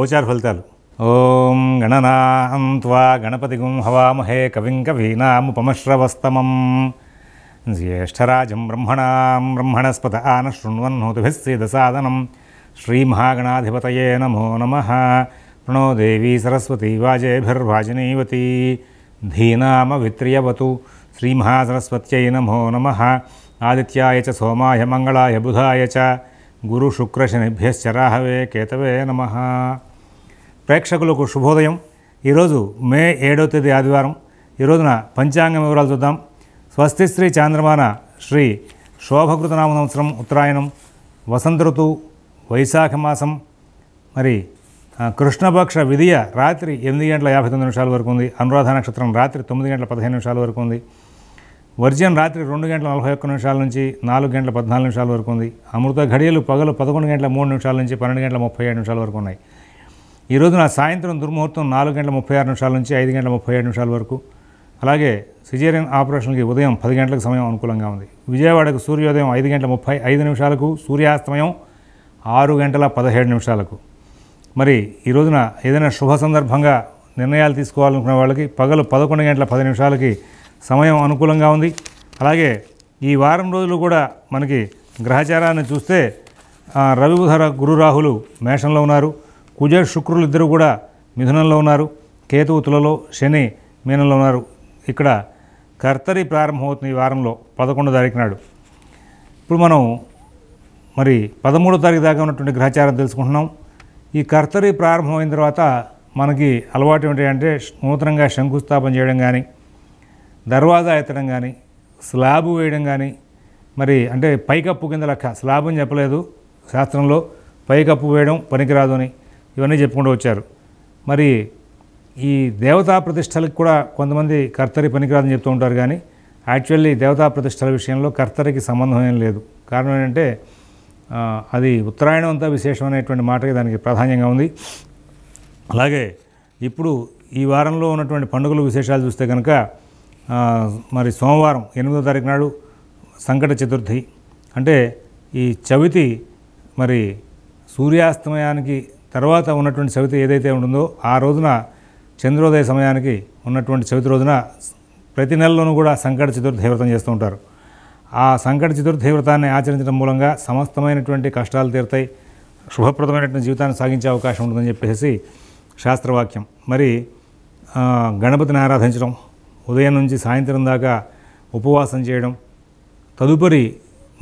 गोचार फलता ओम गणना त्वा गणपति हवामहे कविं कवीनामुपमश्रवस्तमं ज्येष्ठराजं ब्रह्मणां ब्रह्मणस्पत आन सीदसादनं श्रीमहागणाधिपत नमो नम प्रणो देवी सरस्वती वाजेभिर्वाजिनीवती धीनामवित्र्यवतु श्रीमहासरस्वत्यै नमो नम आदि च सोमाय मंगलाय बुधाय च गुरुशुक्रशनिभ्यश्च राहवे केतवे नमः ప్రేక్షకులకు శుభోదయం ఈరోజు మే ఏడవ తేదీ ఆదివారం ఈరోజున పంచాంగం వివరాలు చూద్దాం స్వస్తి శ్రీ చాంద్రమాన శ్రీ శోభకృతనామ సంవత్సరం ఉత్తరాయణం వసంత ఋతువు వైశాఖ మాసం మరి కృష్ణపక్ష విధియ రాత్రి ఎనిమిది గంటల యాభై తొమ్మిది నిమిషాల వరకు ఉంది అనురాధ నక్షత్రం రాత్రి తొమ్మిది గంటల పదిహేను నిమిషాల వరకు ఉంది వర్జన్ రాత్రి రెండు గంటల నలభై ఒక్క నిమిషాల నుంచి నాలుగు గంటల పద్నాలుగు నిమిషాల వరకు ఉంది అమృత ఘడియలు పగలు పదకొండు గంటల మూడు నిమిషాల నుంచి పన్నెండు గంటల ముప్పై ఏడు నిమిషాల వరకు ఉన్నాయి ఈరోజు నా సాయంత్రం దుర్ముహూర్తం నాలుగు గంటల ముప్పై ఆరు నిమిషాల నుంచి ఐదు గంటల ముప్పై ఏడు నిమిషాల వరకు అలాగే సిజేరియన్ ఆపరేషన్కి ఉదయం పది గంటలకు సమయం అనుకూలంగా ఉంది విజయవాడకు సూర్యోదయం ఐదు గంటల ముప్పై ఐదు నిమిషాలకు సూర్యాస్తమయం ఆరు గంటల పదిహేడు నిమిషాలకు మరి ఈ రోజున ఏదైనా శుభ సందర్భంగా నిర్ణయాలు తీసుకోవాలనుకునే వాళ్ళకి పగలు పదకొండు గంటల పది నిమిషాలకి సమయం అనుకూలంగా ఉంది అలాగే ఈ వారం రోజులు కూడా మనకి గ్రహచారాన్ని చూస్తే రవి బుధర గురు రాహులు మేషంలో ఉన్నారు కుజ శుక్రులు ఇద్దరు కూడా మిథునంలో ఉన్నారు కేతువు తులలో శని మీనంలో ఉన్నారు ఇక్కడ కర్తరి ప్రారంభమవుతుంది ఈ వారంలో పదకొండో తారీఖు నాడు ఇప్పుడు మనం మరి పదమూడో తారీఖు దాకా ఉన్నటువంటి గ్రహచారం తెలుసుకుంటున్నాం ఈ కర్తరి ప్రారంభమైన తర్వాత మనకి అలవాటు ఏంటంటే నూతనంగా శంకుస్థాపన చేయడం కానీ దర్వాజా ఎత్తడం కానీ స్లాబు వేయడం కానీ మరి అంటే పైకప్పు కింద లెక్క స్లాబ్ అని చెప్పలేదు శాస్త్రంలో పైకప్పు వేయడం పనికిరాదు అని ఇవన్నీ చెప్పుకుంటూ వచ్చారు మరి ఈ దేవతా ప్రతిష్టలకు కూడా కొంతమంది కర్తరి పనికిరాదని చెప్తూ ఉంటారు కానీ యాక్చువల్లీ దేవతా ప్రతిష్టల విషయంలో కర్తరికి సంబంధం ఏం లేదు కారణం ఏంటంటే అది ఉత్తరాయణం అంతా అనేటువంటి మాటకి దానికి ప్రాధాన్యంగా ఉంది అలాగే ఇప్పుడు ఈ వారంలో ఉన్నటువంటి పండుగల విశేషాలు చూస్తే కనుక మరి సోమవారం ఎనిమిదో తారీఖు నాడు సంకట చతుర్థి అంటే ఈ చవితి మరి సూర్యాస్తమయానికి తర్వాత ఉన్నటువంటి చవితి ఏదైతే ఉంటుందో ఆ రోజున చంద్రోదయ సమయానికి ఉన్నటువంటి చవితి రోజున ప్రతి నెలలోనూ కూడా సంకట చతుర్థి వ్రతం చేస్తూ ఉంటారు ఆ సంకట చతుర్థి వ్రతాన్ని ఆచరించడం మూలంగా సమస్తమైనటువంటి కష్టాలు తీరుతాయి శుభప్రదమైనటువంటి జీవితాన్ని సాగించే అవకాశం ఉంటుందని చెప్పేసి శాస్త్రవాక్యం మరి గణపతిని ఆరాధించడం ఉదయం నుంచి సాయంత్రం దాకా ఉపవాసం చేయడం తదుపరి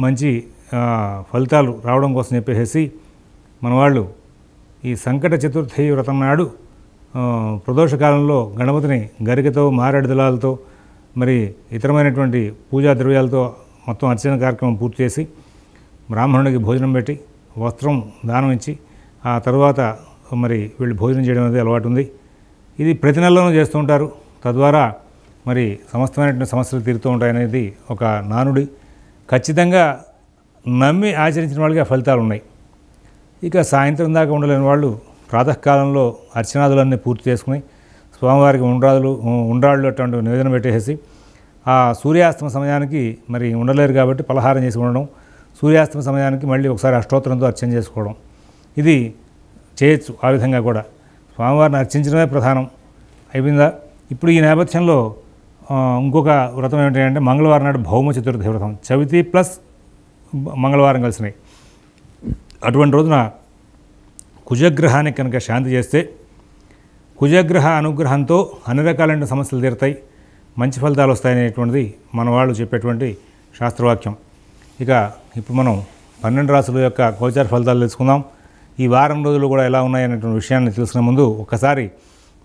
మంచి ఫలితాలు రావడం కోసం చెప్పేసి మన వాళ్ళు ఈ సంకట చతుర్థి వ్రతం నాడు ప్రదోషకాలంలో గణపతిని గరికతో మారేడు దళాలతో మరి ఇతరమైనటువంటి పూజా ద్రవ్యాలతో మొత్తం అర్చన కార్యక్రమం పూర్తి చేసి బ్రాహ్మణుడికి భోజనం పెట్టి వస్త్రం దానం ఇచ్చి ఆ తర్వాత మరి వీళ్ళు భోజనం చేయడం అనేది అలవాటు ఉంది ఇది ప్రతి నెలలోనూ చేస్తూ ఉంటారు తద్వారా మరి సమస్తమైనటువంటి సమస్యలు తీరుతూ ఉంటాయనేది ఒక నానుడి ఖచ్చితంగా నమ్మి ఆచరించిన వాళ్ళకి ఆ ఫలితాలు ఉన్నాయి ఇక సాయంత్రం దాకా ఉండలేని వాళ్ళు ప్రాతకాలంలో అర్చనాదులన్నీ పూర్తి చేసుకుని స్వామివారికి ఉండ్రాదులు ఉండ్రాళ్ళు అటువంటి నివేదన పెట్టేసి ఆ సూర్యాస్తమ సమయానికి మరి ఉండలేరు కాబట్టి పలహారం చేసి ఉండడం సూర్యాస్తమ సమయానికి మళ్ళీ ఒకసారి అష్టోత్తరంతో అర్చన చేసుకోవడం ఇది చేయొచ్చు ఆ విధంగా కూడా స్వామివారిని అర్చించడమే ప్రధానం అయిపోయిందా ఇప్పుడు ఈ నేపథ్యంలో ఇంకొక వ్రతం ఏమిటంటే మంగళవారం నాడు భౌమ చతుర్థి వ్రతం చవితి ప్లస్ మంగళవారం కలిసినాయి అటువంటి రోజున కుజగ్రహానికి కనుక శాంతి చేస్తే కుజగ్రహ అనుగ్రహంతో అన్ని రకాలైన సమస్యలు తీరుతాయి మంచి ఫలితాలు వస్తాయనేటువంటిది మన వాళ్ళు చెప్పేటువంటి శాస్త్రవాక్యం ఇక ఇప్పుడు మనం పన్నెండు రాసుల యొక్క గోచార ఫలితాలు తెలుసుకుందాం ఈ వారం రోజులు కూడా ఎలా ఉన్నాయనేటువంటి విషయాన్ని తెలుసుకునే ముందు ఒకసారి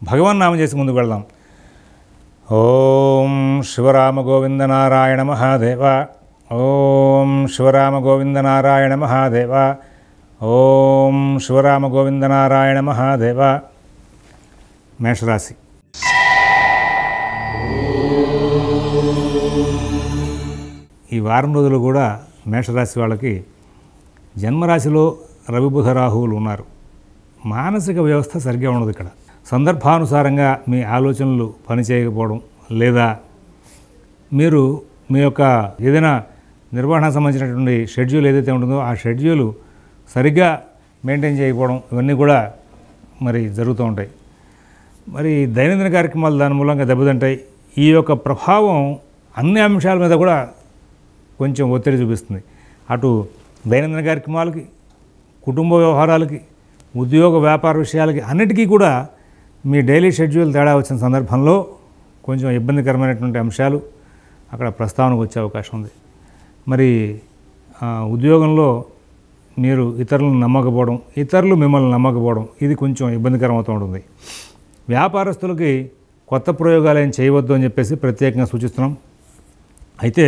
భగవాన్ నామం చేసి ముందుకు వెళ్దాం ఓం శివరామ గోవింద నారాయణ మహాదేవ ఓం శివరామ గోవింద నారాయణ మహాదేవ ఓం శివరామ గోవిందనారాయణ మహాదేవ మేషరాశి ఈ వారం రోజులు కూడా మేషరాశి వాళ్ళకి జన్మరాశిలో రవిబుధ రాహువులు ఉన్నారు మానసిక వ్యవస్థ సరిగ్గా ఉండదు ఇక్కడ సందర్భానుసారంగా మీ ఆలోచనలు పనిచేయకపోవడం లేదా మీరు మీ యొక్క ఏదైనా నిర్వహణ సంబంధించినటువంటి షెడ్యూల్ ఏదైతే ఉంటుందో ఆ షెడ్యూలు సరిగ్గా మెయింటైన్ చేయకపోవడం ఇవన్నీ కూడా మరి జరుగుతూ ఉంటాయి మరి దైనందిన కార్యక్రమాలు దాని మూలంగా దెబ్బతింటాయి ఈ యొక్క ప్రభావం అన్ని అంశాల మీద కూడా కొంచెం ఒత్తిడి చూపిస్తుంది అటు దైనందిన కార్యక్రమాలకి కుటుంబ వ్యవహారాలకి ఉద్యోగ వ్యాపార విషయాలకి అన్నిటికీ కూడా మీ డైలీ షెడ్యూల్ తేడా వచ్చిన సందర్భంలో కొంచెం ఇబ్బందికరమైనటువంటి అంశాలు అక్కడ ప్రస్తావనకు వచ్చే అవకాశం ఉంది మరి ఉద్యోగంలో మీరు ఇతరులను నమ్మకపోవడం ఇతరులు మిమ్మల్ని నమ్మకపోవడం ఇది కొంచెం ఇబ్బందికరం అవుతూ ఉంటుంది వ్యాపారస్తులకి కొత్త ప్రయోగాలు ఏం చేయవద్దు అని చెప్పేసి ప్రత్యేకంగా సూచిస్తున్నాం అయితే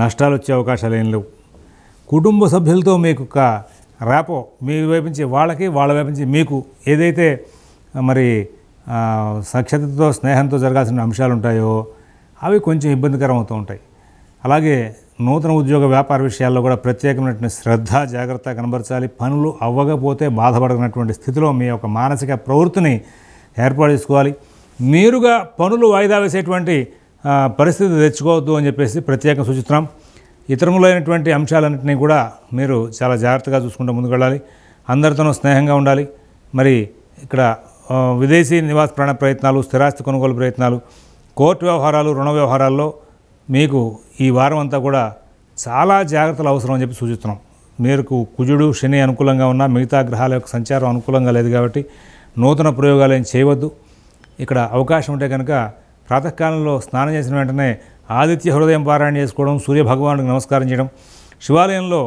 నష్టాలు వచ్చే అవకాశాలు ఏం లేవు కుటుంబ సభ్యులతో మీకు ఒక ర్యాపో మీ వైపు నుంచి వాళ్ళకి వాళ్ళ వైపు నుంచి మీకు ఏదైతే మరి సఖ్యతతో స్నేహంతో జరగాల్సిన అంశాలు ఉంటాయో అవి కొంచెం ఇబ్బందికరం అవుతూ ఉంటాయి అలాగే నూతన ఉద్యోగ వ్యాపార విషయాల్లో కూడా ప్రత్యేకమైనటువంటి శ్రద్ధ జాగ్రత్త కనబరచాలి పనులు అవ్వకపోతే బాధపడనటువంటి స్థితిలో మీ యొక్క మానసిక ప్రవృత్తిని ఏర్పాటు చేసుకోవాలి మీరుగా పనులు వాయిదా వేసేటువంటి పరిస్థితి తెచ్చుకోవద్దు అని చెప్పేసి ప్రత్యేకం సూచిస్తున్నాం ఇతరములైనటువంటి అంశాలన్నింటినీ కూడా మీరు చాలా జాగ్రత్తగా చూసుకుంటూ ముందుకెళ్ళాలి అందరితోనూ స్నేహంగా ఉండాలి మరి ఇక్కడ విదేశీ నివాస ప్రాణ ప్రయత్నాలు స్థిరాస్తి కొనుగోలు ప్రయత్నాలు కోర్టు వ్యవహారాలు రుణ వ్యవహారాల్లో మీకు ఈ వారం అంతా కూడా చాలా జాగ్రత్తలు అవసరం అని చెప్పి సూచిస్తున్నాం మేరకు కుజుడు శని అనుకూలంగా ఉన్నా మిగతా గ్రహాల యొక్క సంచారం అనుకూలంగా లేదు కాబట్టి నూతన ప్రయోగాలు ఏం చేయవద్దు ఇక్కడ అవకాశం ఉంటే కనుక ప్రాతకాలంలో స్నానం చేసిన వెంటనే ఆదిత్య హృదయం పారాయణ చేసుకోవడం సూర్యభగవానుడికి నమస్కారం చేయడం శివాలయంలో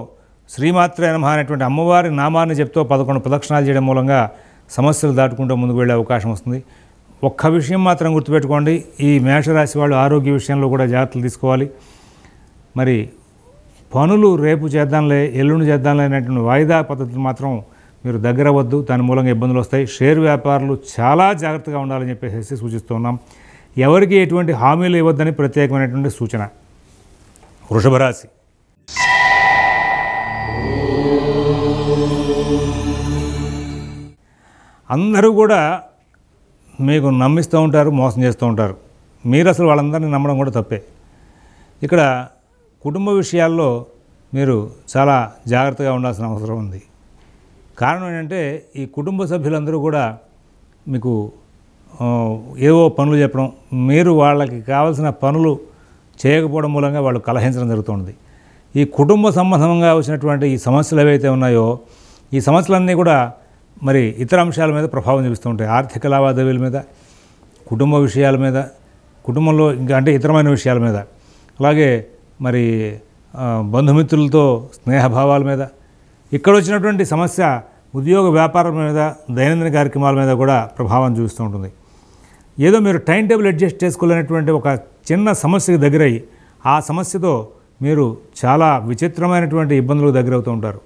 శ్రీమాత్ర నమ అనేటువంటి అమ్మవారి నామాన్ని చెప్తూ పదకొండు ప్రదక్షిణాలు చేయడం మూలంగా సమస్యలు దాటుకుంటూ ముందుకు వెళ్ళే అవకాశం వస్తుంది ఒక్క విషయం మాత్రం గుర్తుపెట్టుకోండి ఈ మేషరాశి వాళ్ళు ఆరోగ్య విషయంలో కూడా జాగ్రత్తలు తీసుకోవాలి మరి పనులు రేపు చేద్దాంలే ఎల్లుండి చేద్దాంలే అనేటువంటి వాయిదా పద్ధతులు మాత్రం మీరు దగ్గర వద్దు దాని మూలంగా ఇబ్బందులు వస్తాయి షేర్ వ్యాపారులు చాలా జాగ్రత్తగా ఉండాలని చెప్పేసి సూచిస్తున్నాం ఎవరికి ఎటువంటి హామీలు ఇవ్వద్దని ప్రత్యేకమైనటువంటి సూచన వృషభ రాశి అందరూ కూడా మీకు నమ్మిస్తూ ఉంటారు మోసం చేస్తూ ఉంటారు మీరు అసలు వాళ్ళందరినీ నమ్మడం కూడా తప్పే ఇక్కడ కుటుంబ విషయాల్లో మీరు చాలా జాగ్రత్తగా ఉండాల్సిన అవసరం ఉంది కారణం ఏంటంటే ఈ కుటుంబ సభ్యులందరూ కూడా మీకు ఏవో పనులు చెప్పడం మీరు వాళ్ళకి కావాల్సిన పనులు చేయకపోవడం మూలంగా వాళ్ళు కలహించడం జరుగుతుంది ఈ కుటుంబ సంబంధంగా వచ్చినటువంటి ఈ సమస్యలు ఏవైతే ఉన్నాయో ఈ సమస్యలన్నీ కూడా మరి ఇతర అంశాల మీద ప్రభావం చూపిస్తూ ఉంటాయి ఆర్థిక లావాదేవీల మీద కుటుంబ విషయాల మీద కుటుంబంలో ఇంకా అంటే ఇతరమైన విషయాల మీద అలాగే మరి బంధుమిత్రులతో స్నేహభావాల మీద ఇక్కడ వచ్చినటువంటి సమస్య ఉద్యోగ వ్యాపారం మీద దైనందిన కార్యక్రమాల మీద కూడా ప్రభావం చూపిస్తూ ఉంటుంది ఏదో మీరు టైం టేబుల్ అడ్జస్ట్ చేసుకోలేనటువంటి ఒక చిన్న సమస్యకు దగ్గరయ్యి ఆ సమస్యతో మీరు చాలా విచిత్రమైనటువంటి ఇబ్బందులకు దగ్గరవుతూ ఉంటారు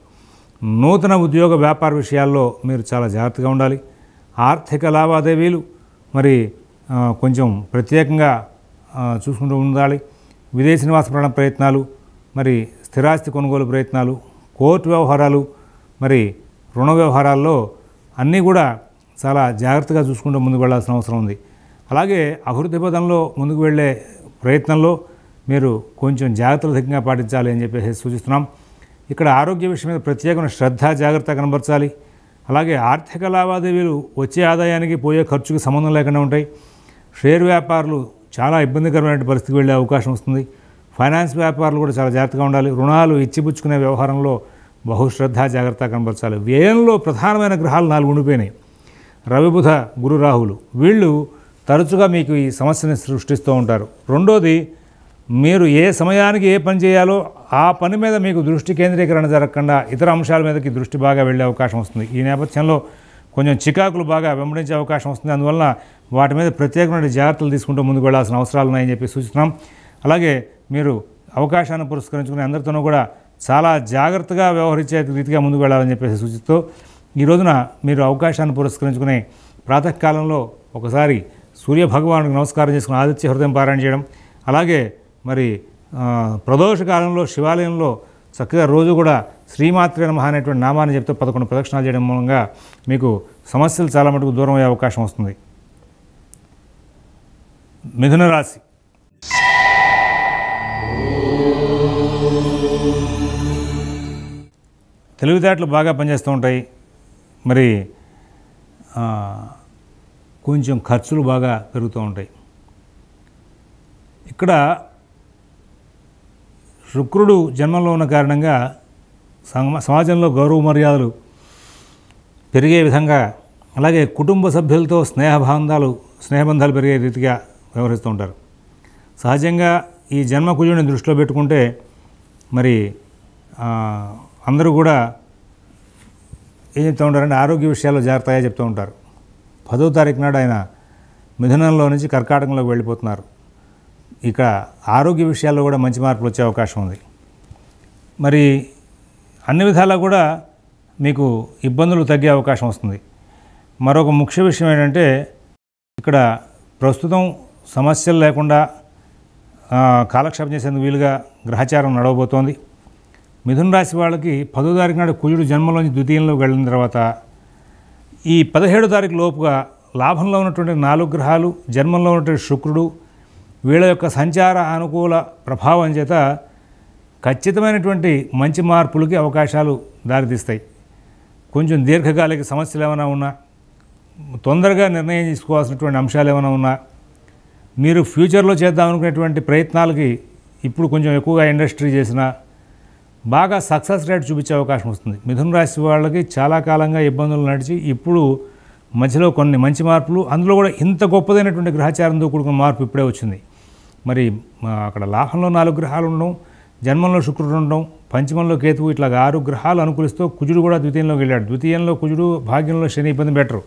నూతన ఉద్యోగ వ్యాపార విషయాల్లో మీరు చాలా జాగ్రత్తగా ఉండాలి ఆర్థిక లావాదేవీలు మరి కొంచెం ప్రత్యేకంగా చూసుకుంటూ ఉండాలి విదేశీ నివాస ప్రయత్నాలు మరి స్థిరాస్తి కొనుగోలు ప్రయత్నాలు కోర్టు వ్యవహారాలు మరి రుణ వ్యవహారాల్లో అన్నీ కూడా చాలా జాగ్రత్తగా చూసుకుంటూ ముందుకు వెళ్లాల్సిన అవసరం ఉంది అలాగే అభివృద్ధి పదంలో ముందుకు వెళ్ళే ప్రయత్నంలో మీరు కొంచెం జాగ్రత్తలు దగ్గర పాటించాలి అని చెప్పేసి సూచిస్తున్నాం ఇక్కడ ఆరోగ్య విషయం మీద ప్రత్యేకమైన శ్రద్ధ జాగ్రత్త కనబరచాలి అలాగే ఆర్థిక లావాదేవీలు వచ్చే ఆదాయానికి పోయే ఖర్చుకి సంబంధం లేకుండా ఉంటాయి షేర్ వ్యాపారులు చాలా ఇబ్బందికరమైన పరిస్థితికి వెళ్ళే అవకాశం వస్తుంది ఫైనాన్స్ వ్యాపారులు కూడా చాలా జాగ్రత్తగా ఉండాలి రుణాలు ఇచ్చిపుచ్చుకునే వ్యవహారంలో బహుశ్రద్ధ జాగ్రత్త కనబరచాలి వ్యయంలో ప్రధానమైన గ్రహాలు నాలుగు ఉండిపోయినాయి రవిబుధ గురు రాహులు వీళ్ళు తరచుగా మీకు ఈ సమస్యని సృష్టిస్తూ ఉంటారు రెండోది మీరు ఏ సమయానికి ఏ పని చేయాలో ఆ పని మీద మీకు దృష్టి కేంద్రీకరణ జరగకుండా ఇతర అంశాల మీదకి దృష్టి బాగా వెళ్ళే అవకాశం వస్తుంది ఈ నేపథ్యంలో కొంచెం చికాకులు బాగా వెంబడించే అవకాశం వస్తుంది అందువల్ల వాటి మీద ప్రత్యేకమైన జాగ్రత్తలు తీసుకుంటూ ముందుకు వెళ్లాల్సిన అవసరాలు ఉన్నాయని చెప్పి సూచిస్తున్నాం అలాగే మీరు అవకాశాన్ని పురస్కరించుకునే అందరితోనూ కూడా చాలా జాగ్రత్తగా వ్యవహరించే రీతిగా ముందుకు వెళ్ళాలని చెప్పేసి సూచిస్తూ ఈ రోజున మీరు అవకాశాన్ని పురస్కరించుకునే ప్రాతకాలంలో ఒకసారి సూర్య నమస్కారం చేసుకుని ఆదిత్య హృదయం పారాయణ చేయడం అలాగే మరి ప్రదోషకాలంలో శివాలయంలో చక్కగా రోజు కూడా శ్రీమాత్రే నమ అనేటువంటి నామాన్ని చెప్తే పదకొండు ప్రదక్షిణాలు చేయడం మూలంగా మీకు సమస్యలు చాలా మటుకు దూరం అయ్యే అవకాశం వస్తుంది మిథున రాశి తెలివితేటలు బాగా పనిచేస్తూ ఉంటాయి మరి కొంచెం ఖర్చులు బాగా పెరుగుతూ ఉంటాయి ఇక్కడ శుక్రుడు జన్మంలో ఉన్న కారణంగా సమాజంలో గౌరవ మర్యాదలు పెరిగే విధంగా అలాగే కుటుంబ సభ్యులతో స్నేహబంధాలు స్నేహబంధాలు పెరిగే రీతిగా వ్యవహరిస్తూ ఉంటారు సహజంగా ఈ జన్మ కుజుని దృష్టిలో పెట్టుకుంటే మరి అందరూ కూడా ఏం చెప్తూ ఉంటారంటే ఆరోగ్య విషయాల్లో జాగ్రత్తగా చెప్తూ ఉంటారు పదో తారీఖు నాడు ఆయన మిథునంలో నుంచి కర్కాటకంలోకి వెళ్ళిపోతున్నారు ఇక్కడ ఆరోగ్య విషయాల్లో కూడా మంచి మార్పులు వచ్చే అవకాశం ఉంది మరి అన్ని విధాలా కూడా మీకు ఇబ్బందులు తగ్గే అవకాశం వస్తుంది మరొక ముఖ్య విషయం ఏంటంటే ఇక్కడ ప్రస్తుతం సమస్యలు లేకుండా కాలక్షేపం చేసేందుకు వీలుగా గ్రహచారం నడవబోతోంది మిథున రాశి వాళ్ళకి పదో తారీఖు నాడు కుజుడు జన్మలోని ద్వితీయంలోకి వెళ్ళిన తర్వాత ఈ పదిహేడు తారీఖు లోపుగా లాభంలో ఉన్నటువంటి నాలుగు గ్రహాలు జన్మంలో ఉన్నటువంటి శుక్రుడు వీళ్ళ యొక్క సంచార అనుకూల ప్రభావం చేత ఖచ్చితమైనటువంటి మంచి మార్పులకి అవకాశాలు దారితీస్తాయి కొంచెం దీర్ఘకాలిక సమస్యలు ఏమైనా ఉన్నా తొందరగా నిర్ణయం తీసుకోవాల్సినటువంటి అంశాలు ఏమైనా ఉన్నా మీరు ఫ్యూచర్లో చేద్దాం అనుకునేటువంటి ప్రయత్నాలకి ఇప్పుడు కొంచెం ఎక్కువగా ఇండస్ట్రీ చేసినా బాగా సక్సెస్ రేట్ చూపించే అవకాశం వస్తుంది మిథున రాశి వాళ్ళకి చాలా కాలంగా ఇబ్బందులు నడిచి ఇప్పుడు మధ్యలో కొన్ని మంచి మార్పులు అందులో కూడా ఇంత గొప్పదైనటువంటి గ్రహచారంతో కూడుకున్న మార్పు ఇప్పుడే వచ్చింది మరి అక్కడ లాహంలో నాలుగు గ్రహాలు ఉండడం జన్మంలో శుక్రుడు ఉండడం పంచమంలో కేతువు ఇట్లా ఆరు గ్రహాలు అనుకూలిస్తూ కుజుడు కూడా ద్వితీయంలోకి వెళ్ళాడు ద్వితీయంలో కుజుడు భాగ్యంలో శని ఇబ్బంది బెటరు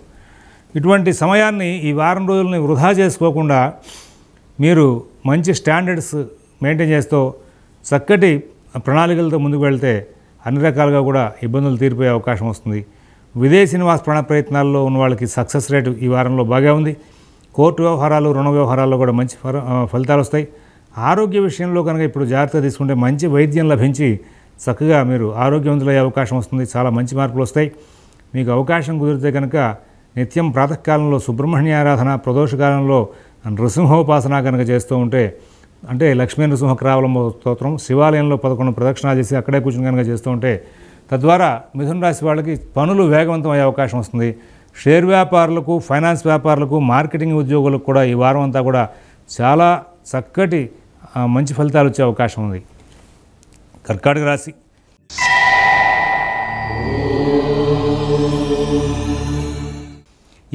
ఇటువంటి సమయాన్ని ఈ వారం రోజులని వృధా చేసుకోకుండా మీరు మంచి స్టాండర్డ్స్ మెయింటైన్ చేస్తూ చక్కటి ప్రణాళికలతో ముందుకు వెళ్తే అన్ని రకాలుగా కూడా ఇబ్బందులు తీరిపోయే అవకాశం వస్తుంది విదేశీ నివాస ప్రాణ ప్రయత్నాల్లో ఉన్న వాళ్ళకి సక్సెస్ రేటు ఈ వారంలో బాగా ఉంది కోర్టు వ్యవహారాలు రుణ వ్యవహారాల్లో కూడా మంచి ఫలితాలు వస్తాయి ఆరోగ్య విషయంలో కనుక ఇప్పుడు జాగ్రత్త తీసుకుంటే మంచి వైద్యం లభించి చక్కగా మీరు ఆరోగ్యవంతులయ్యే అవకాశం వస్తుంది చాలా మంచి మార్పులు వస్తాయి మీకు అవకాశం కుదిరితే కనుక నిత్యం ప్రాతకాలంలో సుబ్రహ్మణ్య ఆరాధన ప్రదోషకాలంలో నృసింహోపాసన కనుక చేస్తూ ఉంటే అంటే లక్ష్మీ నృసింహ క్రావలంబ స్తోత్రం శివాలయంలో పదకొండు ప్రదక్షిణాలు చేసి అక్కడే కూర్చుని కనుక చేస్తూ ఉంటే తద్వారా మిథున రాశి వాళ్ళకి పనులు వేగవంతం అయ్యే అవకాశం వస్తుంది షేర్ వ్యాపారులకు ఫైనాన్స్ వ్యాపారులకు మార్కెటింగ్ ఉద్యోగులకు కూడా ఈ వారం అంతా కూడా చాలా చక్కటి మంచి ఫలితాలు వచ్చే అవకాశం ఉంది కర్కాటక రాశి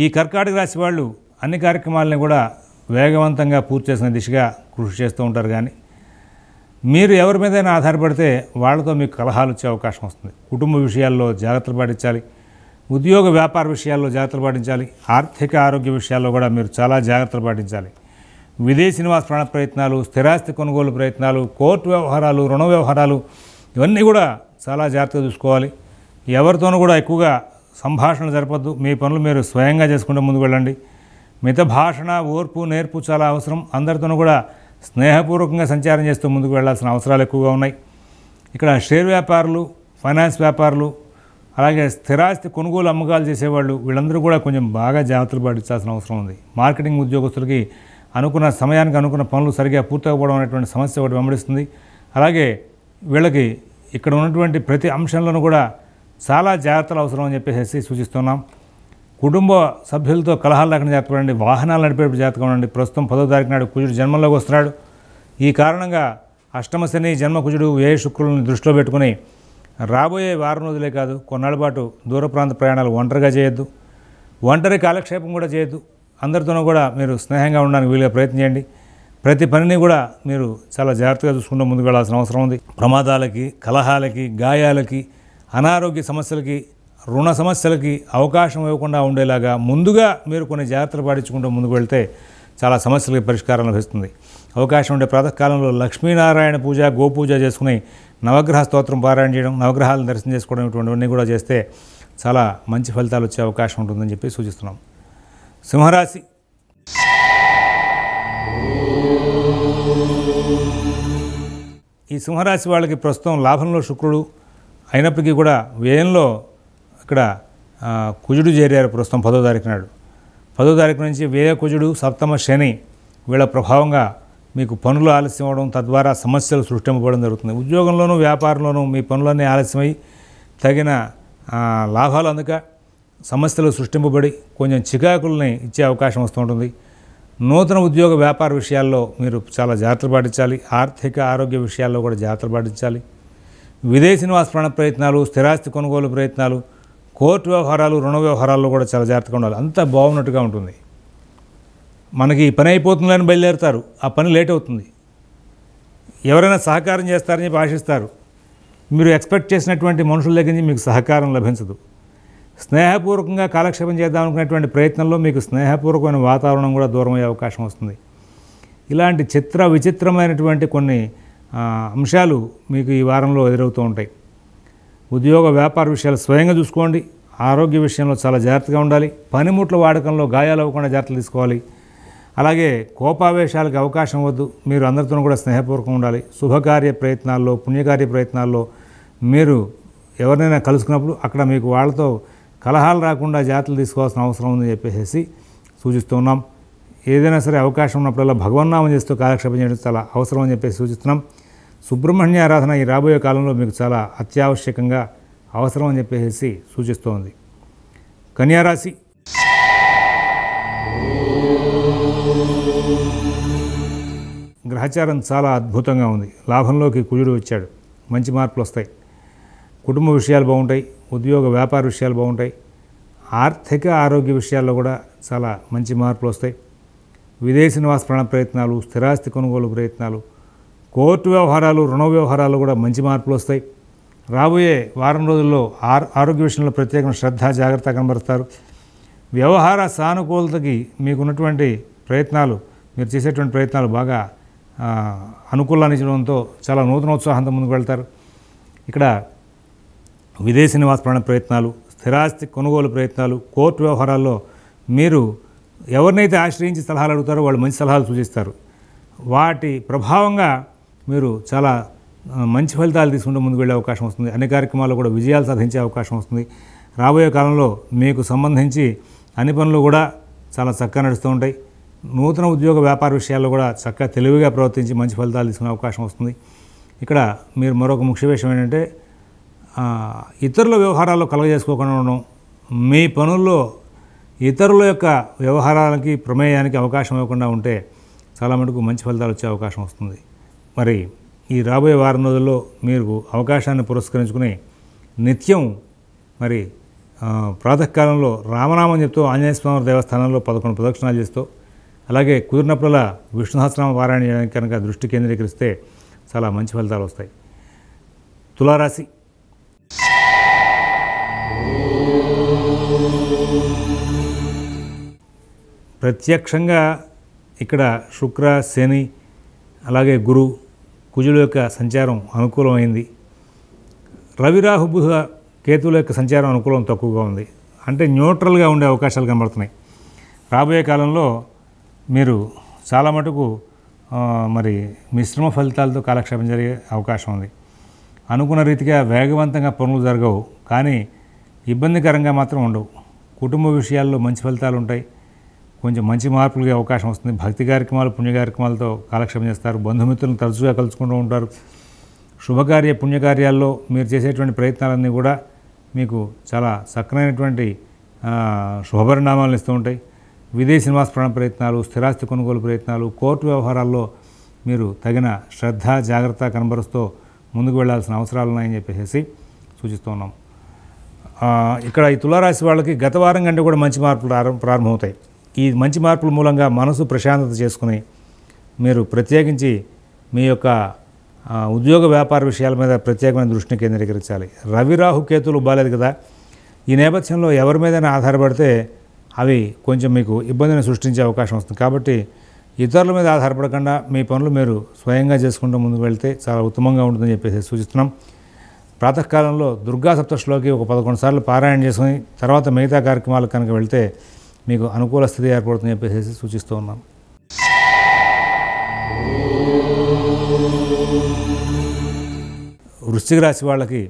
ఈ కర్కాటక రాశి వాళ్ళు అన్ని కార్యక్రమాలని కూడా వేగవంతంగా పూర్తి చేసిన దిశగా కృషి చేస్తూ ఉంటారు కానీ మీరు ఎవరి మీదైనా ఆధారపడితే వాళ్ళతో మీకు కలహాలు వచ్చే అవకాశం వస్తుంది కుటుంబ విషయాల్లో జాగ్రత్తలు పాటించాలి ఉద్యోగ వ్యాపార విషయాల్లో జాగ్రత్తలు పాటించాలి ఆర్థిక ఆరోగ్య విషయాల్లో కూడా మీరు చాలా జాగ్రత్తలు పాటించాలి విదేశీ నివాస ప్రాణ ప్రయత్నాలు స్థిరాస్తి కొనుగోలు ప్రయత్నాలు కోర్టు వ్యవహారాలు రుణ వ్యవహారాలు ఇవన్నీ కూడా చాలా జాగ్రత్తగా చూసుకోవాలి ఎవరితోనూ కూడా ఎక్కువగా సంభాషణ జరపద్దు మీ పనులు మీరు స్వయంగా చేసుకుంటూ ముందుకు వెళ్ళండి మిత భాషణ ఓర్పు నేర్పు చాలా అవసరం అందరితోనూ కూడా స్నేహపూర్వకంగా సంచారం చేస్తూ ముందుకు వెళ్లాల్సిన అవసరాలు ఎక్కువగా ఉన్నాయి ఇక్కడ షేర్ వ్యాపారులు ఫైనాన్స్ వ్యాపారులు అలాగే స్థిరాస్తి కొనుగోలు అమ్మకాలు చేసేవాళ్ళు వీళ్ళందరూ కూడా కొంచెం బాగా జాగ్రత్తలు పాటించాల్సిన అవసరం ఉంది మార్కెటింగ్ ఉద్యోగస్తులకి అనుకున్న సమయానికి అనుకున్న పనులు సరిగ్గా పూర్తవడం అనేటువంటి సమస్య ఒకటి వెంబడిస్తుంది అలాగే వీళ్ళకి ఇక్కడ ఉన్నటువంటి ప్రతి అంశంలోనూ కూడా చాలా జాగ్రత్తలు అవసరం అని చెప్పేసి సూచిస్తున్నాం కుటుంబ సభ్యులతో కలహాలు లేకుండా జాగ్రత్త వాహనాలు నడిపేటప్పుడు జాగ్రత్తగా ఉండండి ప్రస్తుతం పదో తారీఖు నాడు కుజుడు జన్మంలోకి వస్తున్నాడు ఈ కారణంగా అష్టమశని జన్మ కుజుడు ఏ శుక్రులను దృష్టిలో పెట్టుకుని రాబోయే వారం రోజులే కాదు కొన్నాళ్ళ పాటు దూర ప్రాంత ప్రయాణాలు ఒంటరిగా చేయొద్దు ఒంటరి కాలక్షేపం కూడా చేయొద్దు అందరితోనూ కూడా మీరు స్నేహంగా ఉండడానికి వీలుగా ప్రయత్నం చేయండి ప్రతి పనిని కూడా మీరు చాలా జాగ్రత్తగా చూసుకుంటూ ముందుకు వెళ్ళాల్సిన అవసరం ఉంది ప్రమాదాలకి కలహాలకి గాయాలకి అనారోగ్య సమస్యలకి రుణ సమస్యలకి అవకాశం ఇవ్వకుండా ఉండేలాగా ముందుగా మీరు కొన్ని జాగ్రత్తలు పాటించుకుంటూ ముందుకు వెళ్తే చాలా సమస్యలకు పరిష్కారం లభిస్తుంది అవకాశం ఉండే ప్రాతకాలంలో లక్ష్మీనారాయణ పూజ గోపూజ చేసుకుని నవగ్రహ స్తోత్రం పారాయణ చేయడం నవగ్రహాలను దర్శనం చేసుకోవడం ఇటువంటివన్నీ కూడా చేస్తే చాలా మంచి ఫలితాలు వచ్చే అవకాశం ఉంటుందని చెప్పి సూచిస్తున్నాం సింహరాశి ఈ సింహరాశి వాళ్ళకి ప్రస్తుతం లాభంలో శుక్రుడు అయినప్పటికీ కూడా వ్యయంలో ఇక్కడ కుజుడు చేరారు ప్రస్తుతం పదో తారీఖు నాడు పదో తారీఖు నుంచి వ్యయకుజుడు సప్తమ శని వీళ్ళ ప్రభావంగా మీకు పనులు ఆలస్యం అవ్వడం తద్వారా సమస్యలు సృష్టింపబడడం జరుగుతుంది ఉద్యోగంలోనూ వ్యాపారంలోనూ మీ పనులన్నీ ఆలస్యమై తగిన లాభాలు అందుక సమస్యలు సృష్టింపబడి కొంచెం చికాకుల్ని ఇచ్చే అవకాశం వస్తుంటుంది నూతన ఉద్యోగ వ్యాపార విషయాల్లో మీరు చాలా జాగ్రత్త పాటించాలి ఆర్థిక ఆరోగ్య విషయాల్లో కూడా జాగ్రత్త పాటించాలి విదేశీ నివాస ప్రయత్నాలు స్థిరాస్తి కొనుగోలు ప్రయత్నాలు కోర్టు వ్యవహారాలు రుణ వ్యవహారాల్లో కూడా చాలా జాగ్రత్తగా ఉండాలి అంతా బాగున్నట్టుగా ఉంటుంది మనకి పని అయిపోతుందని బయలుదేరుతారు ఆ పని లేట్ అవుతుంది ఎవరైనా సహకారం చేస్తారని చెప్పి ఆశిస్తారు మీరు ఎక్స్పెక్ట్ చేసినటువంటి మనుషుల దగ్గర నుంచి మీకు సహకారం లభించదు స్నేహపూర్వకంగా కాలక్షేపం చేద్దాం అనుకునేటువంటి ప్రయత్నంలో మీకు స్నేహపూర్వకమైన వాతావరణం కూడా దూరం అయ్యే అవకాశం వస్తుంది ఇలాంటి చిత్ర విచిత్రమైనటువంటి కొన్ని అంశాలు మీకు ఈ వారంలో ఎదురవుతూ ఉంటాయి ఉద్యోగ వ్యాపార విషయాలు స్వయంగా చూసుకోండి ఆరోగ్య విషయంలో చాలా జాగ్రత్తగా ఉండాలి పనిముట్ల వాడకంలో గాయాలు అవ్వకుండా జాగ్రత్తలు తీసుకోవాలి అలాగే కోపావేశాలకు అవకాశం వద్దు మీరు అందరితోనూ కూడా స్నేహపూర్వకం ఉండాలి శుభకార్య ప్రయత్నాల్లో పుణ్యకార్య ప్రయత్నాల్లో మీరు ఎవరినైనా కలుసుకున్నప్పుడు అక్కడ మీకు వాళ్ళతో కలహాలు రాకుండా జాగ్రత్తలు తీసుకోవాల్సిన అవసరం ఉందని చెప్పేసి సూచిస్తూ ఉన్నాం ఏదైనా సరే అవకాశం ఉన్నప్పుడల్లా భగవన్నామం చేస్తూ కాలక్షేపం చేయడం చాలా అవసరం అని చెప్పేసి సూచిస్తున్నాం సుబ్రహ్మణ్య ఆరాధన ఈ రాబోయే కాలంలో మీకు చాలా అత్యావశ్యకంగా అవసరం అని చెప్పేసి సూచిస్తోంది కన్యారాశి గ్రహచారం చాలా అద్భుతంగా ఉంది లాభంలోకి కుజుడు వచ్చాడు మంచి మార్పులు వస్తాయి కుటుంబ విషయాలు బాగుంటాయి ఉద్యోగ వ్యాపార విషయాలు బాగుంటాయి ఆర్థిక ఆరోగ్య విషయాల్లో కూడా చాలా మంచి మార్పులు వస్తాయి విదేశీ నివాస ప్రయత్నాలు స్థిరాస్తి కొనుగోలు ప్రయత్నాలు కోర్టు వ్యవహారాలు రుణ వ్యవహారాలు కూడా మంచి మార్పులు వస్తాయి రాబోయే వారం రోజుల్లో ఆరోగ్య విషయంలో ప్రత్యేకమైన శ్రద్ధ జాగ్రత్త కనబరుస్తారు వ్యవహార సానుకూలతకి మీకున్నటువంటి ప్రయత్నాలు మీరు చేసేటువంటి ప్రయత్నాలు బాగా అనుకూలాన్నించడంతో చాలా నూతన ఉత్సాహంతో ముందుకు వెళ్తారు ఇక్కడ విదేశీ నివాస ప్రాణ ప్రయత్నాలు స్థిరాస్తి కొనుగోలు ప్రయత్నాలు కోర్టు వ్యవహారాల్లో మీరు ఎవరినైతే ఆశ్రయించి సలహాలు అడుగుతారో వాళ్ళు మంచి సలహాలు సూచిస్తారు వాటి ప్రభావంగా మీరు చాలా మంచి ఫలితాలు తీసుకుంటూ ముందుకు వెళ్ళే అవకాశం వస్తుంది అన్ని కార్యక్రమాల్లో కూడా విజయాలు సాధించే అవకాశం వస్తుంది రాబోయే కాలంలో మీకు సంబంధించి అన్ని పనులు కూడా చాలా చక్కగా నడుస్తూ ఉంటాయి నూతన ఉద్యోగ వ్యాపార విషయాల్లో కూడా చక్కగా తెలివిగా ప్రవర్తించి మంచి ఫలితాలు తీసుకునే అవకాశం వస్తుంది ఇక్కడ మీరు మరొక ముఖ్య విషయం ఏంటంటే ఇతరుల వ్యవహారాల్లో కలగజేసుకోకుండా ఉండడం మీ పనుల్లో ఇతరుల యొక్క వ్యవహారాలకి ప్రమేయానికి అవకాశం ఇవ్వకుండా ఉంటే చాలా మటుకు మంచి ఫలితాలు వచ్చే అవకాశం వస్తుంది మరి ఈ రాబోయే వారం రోజుల్లో మీరు అవకాశాన్ని పురస్కరించుకుని నిత్యం మరి ప్రాతకాలంలో రామనామం చెప్తూ ఆంజనేయస్వామి దేవస్థానంలో పదకొండు ప్రదక్షిణాలు చేస్తూ అలాగే కుదిరినప్పుడల్లా విష్ణు సహస్రనామ పారాయణ చేయడానికి కనుక దృష్టి కేంద్రీకరిస్తే చాలా మంచి ఫలితాలు వస్తాయి తులారాశి ప్రత్యక్షంగా ఇక్కడ శుక్ర శని అలాగే గురు కుజుల యొక్క సంచారం అనుకూలమైంది బుధ కేతువుల యొక్క సంచారం అనుకూలం తక్కువగా ఉంది అంటే న్యూట్రల్గా ఉండే అవకాశాలు కనబడుతున్నాయి రాబోయే కాలంలో మీరు చాలా మటుకు మరి మిశ్రమ ఫలితాలతో కాలక్షేపం జరిగే అవకాశం ఉంది అనుకున్న రీతిగా వేగవంతంగా పనులు జరగవు కానీ ఇబ్బందికరంగా మాత్రం ఉండవు కుటుంబ విషయాల్లో మంచి ఫలితాలు ఉంటాయి కొంచెం మంచి మార్పులకి అవకాశం వస్తుంది భక్తి కార్యక్రమాలు పుణ్య కార్యక్రమాలతో కాలక్షేపం చేస్తారు బంధుమిత్రులను తరచుగా కలుసుకుంటూ ఉంటారు శుభకార్య పుణ్యకార్యాల్లో మీరు చేసేటువంటి ప్రయత్నాలన్నీ కూడా మీకు చాలా చక్కనైనటువంటి శుభపరిణామాలను ఇస్తూ ఉంటాయి విదేశీ నివాస ప్రయత్నాలు స్థిరాస్తి కొనుగోలు ప్రయత్నాలు కోర్టు వ్యవహారాల్లో మీరు తగిన శ్రద్ధ జాగ్రత్త కనబరుస్తూ ముందుకు వెళ్లాల్సిన అవసరాలు ఉన్నాయని చెప్పేసి సూచిస్తూ ఉన్నాం ఇక్కడ ఈ తులారాశి వాళ్ళకి గత వారం కంటే కూడా మంచి మార్పులు ప్రారంభమవుతాయి ఈ మంచి మార్పుల మూలంగా మనసు ప్రశాంతత చేసుకుని మీరు ప్రత్యేకించి మీ యొక్క ఉద్యోగ వ్యాపార విషయాల మీద ప్రత్యేకమైన దృష్టిని కేంద్రీకరించాలి రవి రాహు కేతులు బాగాలేదు కదా ఈ నేపథ్యంలో ఎవరి మీదైనా ఆధారపడితే అవి కొంచెం మీకు ఇబ్బందిని సృష్టించే అవకాశం వస్తుంది కాబట్టి ఇతరుల మీద ఆధారపడకుండా మీ పనులు మీరు స్వయంగా చేసుకుంటూ ముందుకు వెళ్తే చాలా ఉత్తమంగా ఉంటుందని చెప్పేసి సూచిస్తున్నాం ప్రాతకాలంలో దుర్గా సప్తశ్లోకి ఒక పదకొండు సార్లు పారాయణ చేసుకుని తర్వాత మిగతా కార్యక్రమాలకు కనుక వెళ్తే మీకు అనుకూల స్థితి ఏర్పడుతుందని చెప్పేసి సూచిస్తూ ఉన్నాం వృశ్చిక రాశి వాళ్ళకి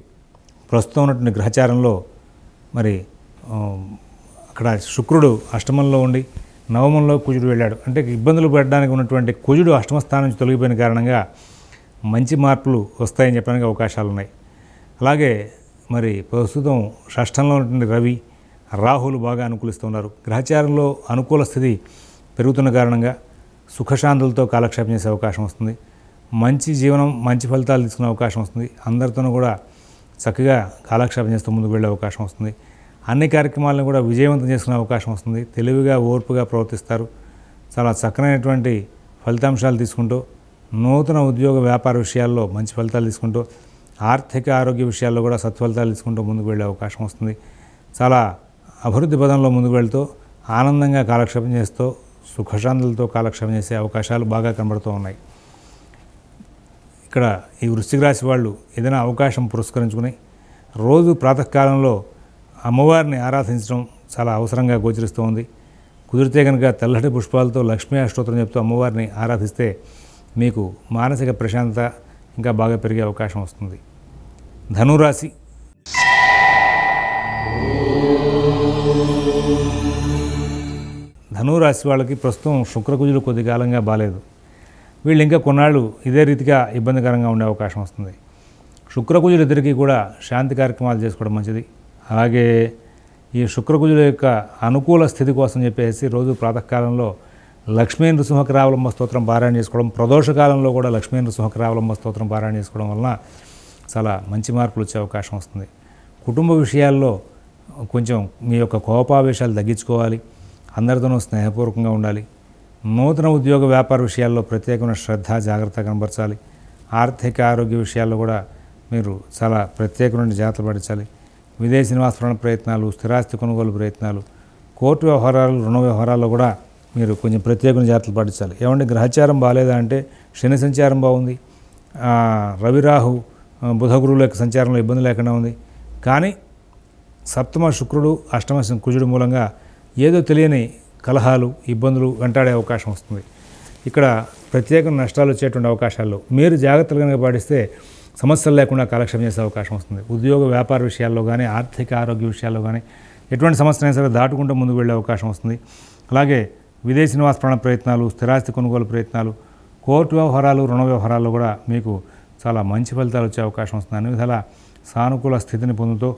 ప్రస్తుతం ఉన్నటువంటి గ్రహచారంలో మరి అక్కడ శుక్రుడు అష్టమంలో ఉండి నవమంలో కుజుడు వెళ్ళాడు అంటే ఇబ్బందులు పడడానికి ఉన్నటువంటి కుజుడు అష్టమ స్థానం నుంచి తొలగిపోయిన కారణంగా మంచి మార్పులు వస్తాయని చెప్పడానికి అవకాశాలు ఉన్నాయి అలాగే మరి ప్రస్తుతం షష్టంలో ఉన్నటువంటి రవి రాహులు బాగా అనుకూలిస్తున్నారు గ్రహచారంలో అనుకూల స్థితి పెరుగుతున్న కారణంగా సుఖశాంతులతో కాలక్షేపం చేసే అవకాశం వస్తుంది మంచి జీవనం మంచి ఫలితాలు తీసుకునే అవకాశం వస్తుంది అందరితోనూ కూడా చక్కగా కాలక్షేపం చేస్తూ ముందుకు వెళ్ళే అవకాశం వస్తుంది అన్ని కార్యక్రమాలను కూడా విజయవంతం చేసుకునే అవకాశం వస్తుంది తెలివిగా ఓర్పుగా ప్రవర్తిస్తారు చాలా చక్కనైనటువంటి ఫలితాంశాలు తీసుకుంటూ నూతన ఉద్యోగ వ్యాపార విషయాల్లో మంచి ఫలితాలు తీసుకుంటూ ఆర్థిక ఆరోగ్య విషయాల్లో కూడా సత్ఫలితాలు తీసుకుంటూ ముందుకు వెళ్ళే అవకాశం వస్తుంది చాలా అభివృద్ధి పదంలో ముందుకు వెళ్తూ ఆనందంగా కాలక్షేపం చేస్తూ సుఖశాంతులతో కాలక్షేపం చేసే అవకాశాలు బాగా కనబడుతూ ఉన్నాయి ఇక్కడ ఈ వృశ్చిక రాశి వాళ్ళు ఏదైనా అవకాశం పురస్కరించుకుని రోజు ప్రాతకాలంలో అమ్మవారిని ఆరాధించడం చాలా అవసరంగా ఉంది కుదిరితే కనుక తెల్లటి పుష్పాలతో లక్ష్మీ అష్టోత్తరం చెప్తూ అమ్మవారిని ఆరాధిస్తే మీకు మానసిక ప్రశాంతత ఇంకా బాగా పెరిగే అవకాశం వస్తుంది ధనురాశి ధనురాశి వాళ్ళకి ప్రస్తుతం శుక్రకుజులు కొద్ది కాలంగా బాగాలేదు వీళ్ళు ఇంకా కొన్నాళ్ళు ఇదే రీతిగా ఇబ్బందికరంగా ఉండే అవకాశం వస్తుంది శుక్రకుజులు ఇద్దరికీ కూడా శాంతి కార్యక్రమాలు చేసుకోవడం మంచిది అలాగే ఈ శుక్రకుజుల యొక్క అనుకూల స్థితి కోసం చెప్పేసి రోజు ప్రాతకాలంలో లక్ష్మీ నృసింహకరావలంబ స్తోత్రం పారాయణ చేసుకోవడం ప్రదోషకాలంలో కూడా లక్ష్మీ నృసింహకరావలంబ స్తోత్రం పారాయణ చేసుకోవడం వలన చాలా మంచి మార్పులు వచ్చే అవకాశం వస్తుంది కుటుంబ విషయాల్లో కొంచెం మీ యొక్క కోపావేశాలు తగ్గించుకోవాలి అందరితోనూ స్నేహపూర్వకంగా ఉండాలి నూతన ఉద్యోగ వ్యాపార విషయాల్లో ప్రత్యేకమైన శ్రద్ధ జాగ్రత్త కనబరచాలి ఆర్థిక ఆరోగ్య విషయాల్లో కూడా మీరు చాలా ప్రత్యేకమైన జాగ్రత్త పడించాలి విదేశీ నివాసరణ ప్రయత్నాలు స్థిరాస్తి కొనుగోలు ప్రయత్నాలు కోర్టు వ్యవహారాలు రుణ వ్యవహారాల్లో కూడా మీరు కొంచెం ప్రత్యేకమైన జాగ్రత్తలు పాటించాలి ఏమంటే గ్రహచారం బాగాలేదా అంటే శని సంచారం బాగుంది రవిరాహు బుధగురువుల యొక్క సంచారంలో ఇబ్బంది లేకుండా ఉంది కానీ సప్తమ శుక్రుడు అష్టమ కుజుడు మూలంగా ఏదో తెలియని కలహాలు ఇబ్బందులు వెంటాడే అవకాశం వస్తుంది ఇక్కడ ప్రత్యేక నష్టాలు వచ్చేటువంటి అవకాశాలు మీరు జాగ్రత్తలు కనుక పాటిస్తే సమస్యలు లేకుండా కాలక్షేపం చేసే అవకాశం వస్తుంది ఉద్యోగ వ్యాపార విషయాల్లో కానీ ఆర్థిక ఆరోగ్య విషయాల్లో కానీ ఎటువంటి అయినా సరే దాటుకుంటూ ముందుకు వెళ్ళే అవకాశం వస్తుంది అలాగే విదేశీ నివాస ప్రాణ ప్రయత్నాలు స్థిరాస్తి కొనుగోలు ప్రయత్నాలు కోర్టు వ్యవహారాలు రుణ వ్యవహారాల్లో కూడా మీకు చాలా మంచి ఫలితాలు వచ్చే అవకాశం వస్తుంది అన్ని విధాల సానుకూల స్థితిని పొందుతూ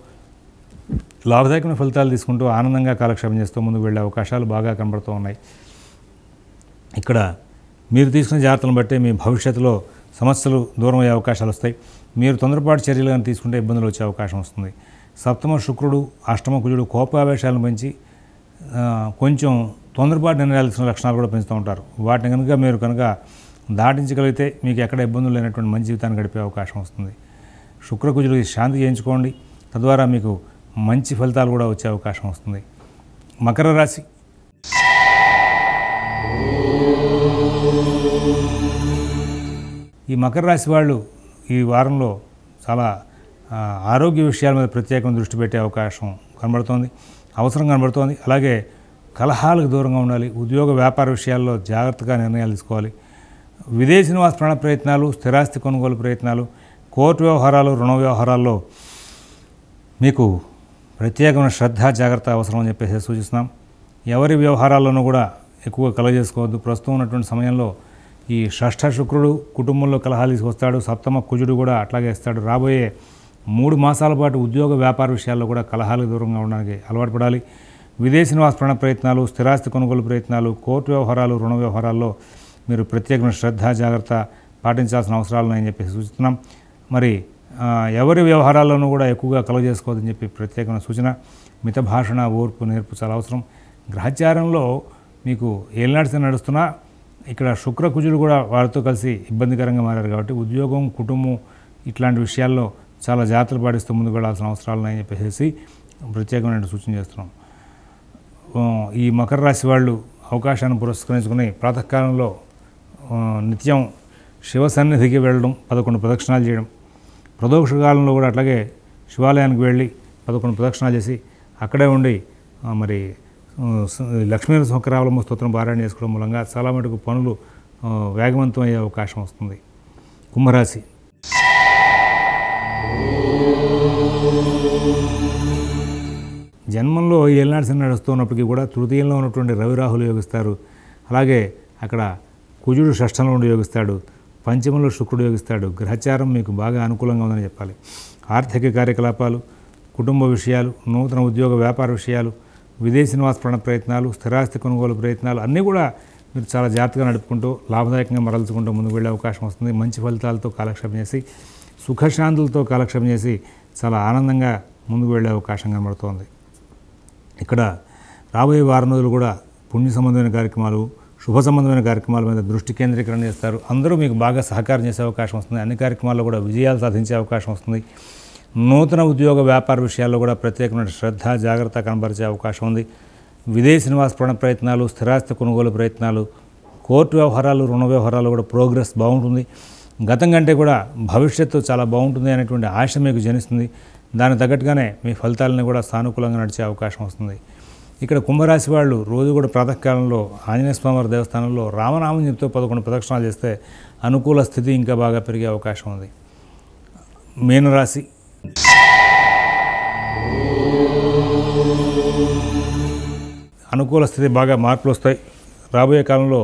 లాభదాయకమైన ఫలితాలు తీసుకుంటూ ఆనందంగా కాలక్షేపం చేస్తూ ముందుకు వెళ్ళే అవకాశాలు బాగా కనబడుతూ ఉన్నాయి ఇక్కడ మీరు తీసుకున్న జాగ్రత్తలను బట్టి మీ భవిష్యత్తులో సమస్యలు దూరం అయ్యే అవకాశాలు వస్తాయి మీరు తొందరపాటు చర్యలు కానీ తీసుకుంటే ఇబ్బందులు వచ్చే అవకాశం వస్తుంది సప్తమ శుక్రుడు అష్టమ కుజుడు కోపావేశాలను పెంచి కొంచెం తొందరపాటు నిర్ణయాల్సిన లక్షణాలు కూడా పెంచుతూ ఉంటారు వాటిని కనుక మీరు కనుక దాటించగలిగితే మీకు ఎక్కడ ఇబ్బందులు లేనటువంటి మంచి జీవితాన్ని గడిపే అవకాశం వస్తుంది శుక్రకుజుడు శాంతి చేయించుకోండి తద్వారా మీకు మంచి ఫలితాలు కూడా వచ్చే అవకాశం వస్తుంది మకర రాశి ఈ మకర రాశి వాళ్ళు ఈ వారంలో చాలా ఆరోగ్య విషయాల మీద ప్రత్యేకంగా దృష్టి పెట్టే అవకాశం కనబడుతోంది అవసరం కనబడుతోంది అలాగే కలహాలకు దూరంగా ఉండాలి ఉద్యోగ వ్యాపార విషయాల్లో జాగ్రత్తగా నిర్ణయాలు తీసుకోవాలి విదేశీ నివాస ప్రణ ప్రయత్నాలు స్థిరాస్తి కొనుగోలు ప్రయత్నాలు కోర్టు వ్యవహారాలు రుణ వ్యవహారాల్లో మీకు ప్రత్యేకమైన శ్రద్ధ జాగ్రత్త అవసరం అని చెప్పేసి సూచిస్తున్నాం ఎవరి వ్యవహారాల్లోనూ కూడా కలగ కలగజేసుకోవద్దు ప్రస్తుతం ఉన్నటువంటి సమయంలో ఈ షష్ఠ శుక్రుడు కుటుంబంలో కలహాలు వస్తాడు సప్తమ కుజుడు కూడా అట్లాగే ఇస్తాడు రాబోయే మూడు మాసాల పాటు ఉద్యోగ వ్యాపార విషయాల్లో కూడా కలహాలకు దూరంగా ఉండడానికి అలవాటు పడాలి విదేశీ నివాస ప్రయత్నాలు స్థిరాస్తి కొనుగోలు ప్రయత్నాలు కోర్టు వ్యవహారాలు రుణ వ్యవహారాల్లో మీరు ప్రత్యేకమైన శ్రద్ధ జాగ్రత్త పాటించాల్సిన అవసరాలను అని చెప్పేసి సూచిస్తున్నాం మరి ఎవరి వ్యవహారాల్లోనూ కూడా ఎక్కువగా కలువ చేసుకోవద్దని చెప్పి ప్రత్యేకమైన సూచన మిత భాషణ ఓర్పు నేర్పు చాలా అవసరం గ్రహచారంలో మీకు ఏలినాటి నడుస్తున్నా ఇక్కడ శుక్రకుజులు కూడా వారితో కలిసి ఇబ్బందికరంగా మారారు కాబట్టి ఉద్యోగం కుటుంబం ఇట్లాంటి విషయాల్లో చాలా జాగ్రత్తలు పాటిస్తూ ముందుకు వెళ్ళాల్సిన అవసరాలు ఉన్నాయని చెప్పేసి ప్రత్యేకమైన సూచన చేస్తున్నాం ఈ మకర రాశి వాళ్ళు అవకాశాన్ని పురస్కరించుకుని ప్రాతకాలంలో నిత్యం శివ సన్నిధికి వెళ్ళడం పదకొండు ప్రదక్షిణాలు చేయడం ప్రదోక్ష కాలంలో కూడా అట్లాగే శివాలయానికి వెళ్ళి పదకొండు ప్రదక్షిణాలు చేసి అక్కడే ఉండి మరి లక్ష్మీ సంకరావలమ్మ స్తోత్రం పారాయణ చేసుకోవడం మూలంగా చాలా మటుకు పనులు వేగవంతం అయ్యే అవకాశం వస్తుంది కుంభరాశి జన్మంలో ఏళ్ళనాడు శని నడుస్తున్నప్పటికీ కూడా తృతీయంలో ఉన్నటువంటి రవిరాహులు యోగిస్తారు అలాగే అక్కడ కుజుడు షష్టంలో ఉండి యోగిస్తాడు పంచమంలో శుక్రుడు యోగిస్తాడు గ్రహచారం మీకు బాగా అనుకూలంగా ఉందని చెప్పాలి ఆర్థిక కార్యకలాపాలు కుటుంబ విషయాలు నూతన ఉద్యోగ వ్యాపార విషయాలు విదేశీ నివాసపరణ ప్రయత్నాలు స్థిరాస్తి కొనుగోలు ప్రయత్నాలు అన్నీ కూడా మీరు చాలా జాగ్రత్తగా నడుపుకుంటూ లాభదాయకంగా మరల్చుకుంటూ ముందుకు వెళ్ళే అవకాశం వస్తుంది మంచి ఫలితాలతో కాలక్షేపం చేసి సుఖశాంతులతో కాలక్షేపం చేసి చాలా ఆనందంగా ముందుకు వెళ్ళే అవకాశం కనబడుతోంది ఇక్కడ రాబోయే వారం రోజులు కూడా పుణ్య సంబంధమైన కార్యక్రమాలు శుభ సంబంధమైన కార్యక్రమాల మీద దృష్టి కేంద్రీకరణ చేస్తారు అందరూ మీకు బాగా సహకారం చేసే అవకాశం వస్తుంది అన్ని కార్యక్రమాల్లో కూడా విజయాలు సాధించే అవకాశం వస్తుంది నూతన ఉద్యోగ వ్యాపార విషయాల్లో కూడా ప్రత్యేకమైన శ్రద్ధ జాగ్రత్త కనబరిచే అవకాశం ఉంది విదేశీ నివాసపడిన ప్రయత్నాలు స్థిరాస్తి కొనుగోలు ప్రయత్నాలు కోర్టు వ్యవహారాలు రుణ వ్యవహారాలు కూడా ప్రోగ్రెస్ బాగుంటుంది గతం కంటే కూడా భవిష్యత్తు చాలా బాగుంటుంది అనేటువంటి ఆశ మీకు జనిస్తుంది దానికి తగ్గట్టుగానే మీ ఫలితాలను కూడా సానుకూలంగా నడిచే అవకాశం వస్తుంది ఇక్కడ కుంభరాశి వాళ్ళు రోజు కూడా ప్రాతకాలంలో ఆంజనేయ స్వామివారి దేవస్థానంలో రామనామం చెప్తూ పదకొండు ప్రదక్షిణాలు చేస్తే అనుకూల స్థితి ఇంకా బాగా పెరిగే అవకాశం ఉంది మీనరాశి అనుకూల స్థితి బాగా మార్పులు వస్తాయి రాబోయే కాలంలో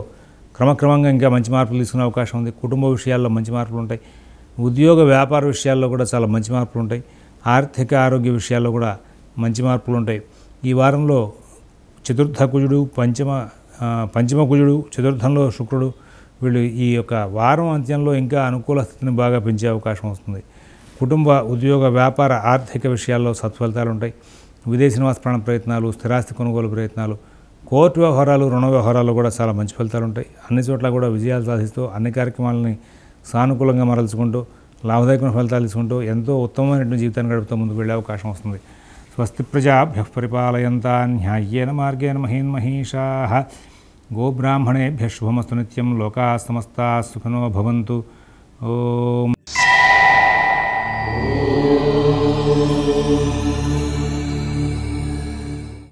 క్రమక్రమంగా ఇంకా మంచి మార్పులు తీసుకునే అవకాశం ఉంది కుటుంబ విషయాల్లో మంచి మార్పులు ఉంటాయి ఉద్యోగ వ్యాపార విషయాల్లో కూడా చాలా మంచి మార్పులు ఉంటాయి ఆర్థిక ఆరోగ్య విషయాల్లో కూడా మంచి మార్పులు ఉంటాయి ఈ వారంలో చతుర్థ కుజుడు పంచమ పంచమ కుజుడు చతుర్థంలో శుక్రుడు వీళ్ళు ఈ యొక్క వారం అంత్యంలో ఇంకా అనుకూల స్థితిని బాగా పెంచే అవకాశం వస్తుంది కుటుంబ ఉద్యోగ వ్యాపార ఆర్థిక విషయాల్లో సత్ఫలితాలు ఉంటాయి విదేశీ నివాస ప్రాణ ప్రయత్నాలు స్థిరాస్తి కొనుగోలు ప్రయత్నాలు కోర్టు వ్యవహారాలు రుణ వ్యవహారాలు కూడా చాలా మంచి ఫలితాలు ఉంటాయి అన్ని చోట్ల కూడా విజయాలు సాధిస్తూ అన్ని కార్యక్రమాలని సానుకూలంగా మరల్చుకుంటూ లాభదాయకమైన ఫలితాలు తీసుకుంటూ ఎంతో ఉత్తమమైనటువంటి జీవితాన్ని గడుపుతూ ముందుకు వెళ్ళే అవకాశం వస్తుంది प्रजाभ्य पिपालयता न्याय्येन मगेन महीन्महीषाः गोब्राह्मणेभ्य शुभमस्तु निम लोका समस्ता सुखनो भवन्तु